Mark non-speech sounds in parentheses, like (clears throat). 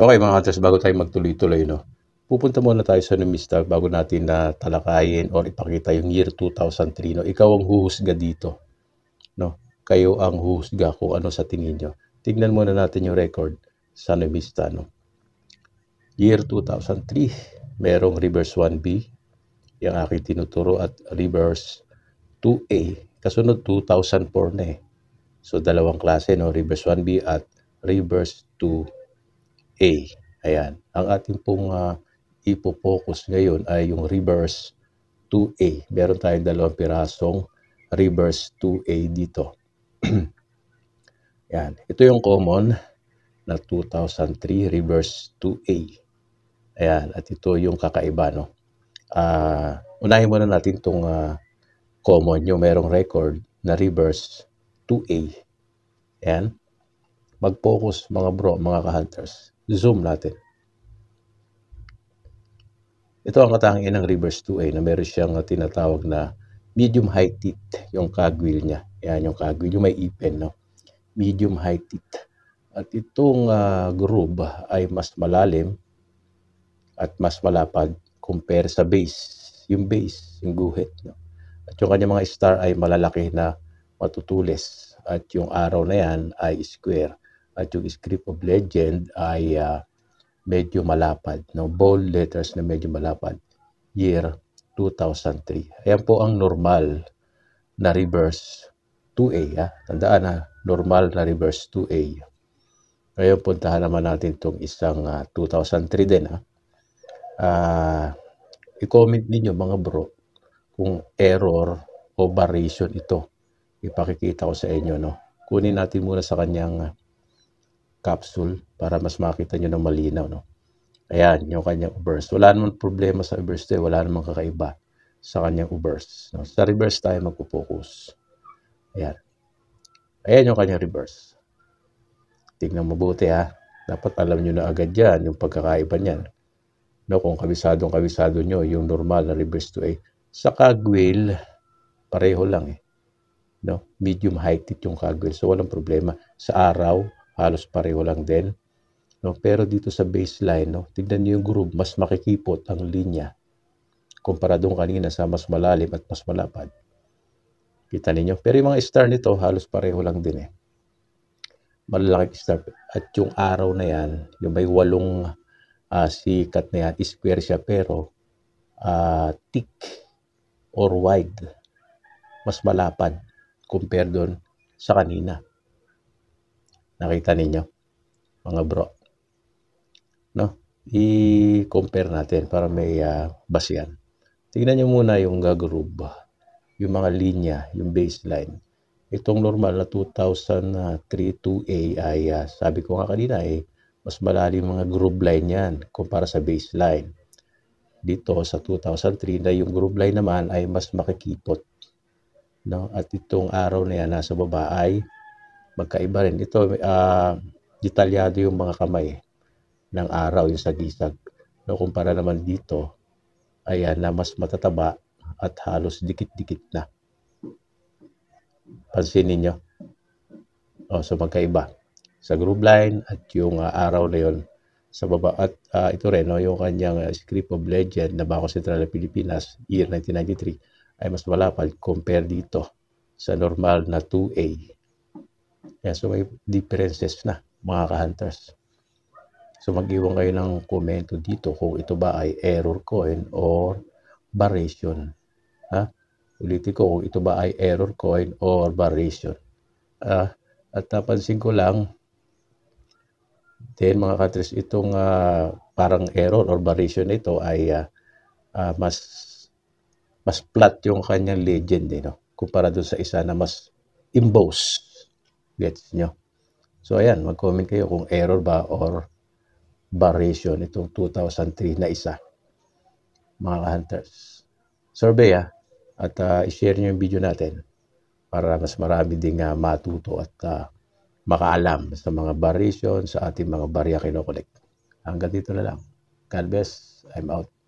Okay mga katres, bago tayo magtuloy-tuloy, no? pupunta muna tayo sa numista bago natin na talakayin or ipakita yung year 2003. No? Ikaw ang huhusga dito. No? Kayo ang huhusga kung ano sa tingin nyo. Tignan muna natin yung record sa numista. No? Year 2003, merong reverse 1B, yung aking tinuturo at reverse 2A. Kasunod 2004 na eh. So dalawang klase, no? reverse 1B at reverse 2 A. Ayan. Ang ating pong uh, ipo-focus ngayon ay yung reverse 2A. Meron tayong dalawang pirasong reverse 2A dito. (clears throat) Yan. Ito yung common na 2003 reverse 2A. Ayan. At ito yung kakaiba, no? Uh, unahin muna natin itong uh, ah, common, yung merong record na reverse 2A. Ayan. Mag-focus mga bro, mga ka-hunters zoom natin. Ito ang katangian ng reverse 2A na meron siyang tinatawag na medium high teeth, yung cogwheel niya. Yan yung cogwheel, yung may ipin, no? Medium high teeth. At itong uh, groove ay mas malalim at mas malapad compare sa base, yung base, yung guhit, no? At yung kanyang mga star ay malalaki na matutulis at yung araw na yan ay square at yung script of legend ay uh, medyo malapad, no? bold letters na medyo malapad, year 2003. Ayan po ang normal na reverse 2A. Ha? Tandaan na, normal na reverse 2A. Ngayon, puntahan naman natin itong isang uh, ah, 2003 din. Ha? Uh, i-comment ninyo mga bro kung error o variation ito. Ipakikita ko sa inyo. No? Kunin natin muna sa kanyang capsule para mas makita nyo ng malinaw. No? Ayan, yung kanyang obverse. Wala namang problema sa obverse to. Eh. Wala namang kakaiba sa kanyang obverse. No? Sa reverse tayo magpo-focus. Ayan. Ayan yung kanyang reverse. Tingnan mabuti ha. Dapat alam nyo na agad yan, yung pagkakaiba niyan. No, kung kabisadong kabisado nyo, yung normal na reverse to A. Eh. Sa cogwheel, pareho lang eh. No? Medium height it yung cogwheel. So, walang problema. Sa araw, halos pareho lang din. No? Pero dito sa baseline, no? tignan niyo yung groove, mas makikipot ang linya kumpara doon kanina sa mas malalim at mas malapad. Kita ninyo. Pero yung mga star nito, halos pareho lang din eh. Malalaking star. At yung araw na yan, yung may walong uh, sikat na yan, square siya pero uh, thick or wide. Mas malapad compare doon sa kanina. Nakita ninyo, mga bro. No? I-compare natin para may uh, ah, basihan. Tingnan nyo muna yung gagroove, yung mga linya, yung baseline. Itong normal na 2003-2A ay uh, sabi ko nga kanina eh, mas yung mga groove line yan kumpara sa baseline. Dito sa 2003 na yung groove line naman ay mas makikipot. No? At itong araw na yan nasa baba ay magkaiba rin. Ito, uh, detalyado yung mga kamay ng araw, yung sagisag. No, kumpara naman dito, ayan, na mas matataba at halos dikit-dikit na. Pansinin nyo. O, oh, so magkaiba. Sa groove line at yung uh, araw na yon sa baba. At uh, ito rin, no, yung kanyang uh, script of legend na Bangko Sentral ng Pilipinas, year 1993, ay mas malapad compare dito sa normal na 2A Yeah, so may differences na mga ka-hunters. So mag-iwan kayo ng komento dito kung ito ba ay error coin or variation. Ha? Ulitin ko kung ito ba ay error coin or variation. Uh, at napansin ko lang, then mga ka-hunters, itong uh, parang error or variation nito ay uh, uh, mas mas flat yung kanyang legend eh, no? kumpara doon sa isa na mas imbose Gets nyo? So ayan, mag-comment kayo kung error ba or variation itong 2003 na isa. Mga hunters. Survey ah. At uh, i-share nyo yung video natin para mas marami ding uh, matuto at uh, makaalam sa mga variation, sa ating mga barya kinokollect. Hanggang dito na lang. God bless. I'm out.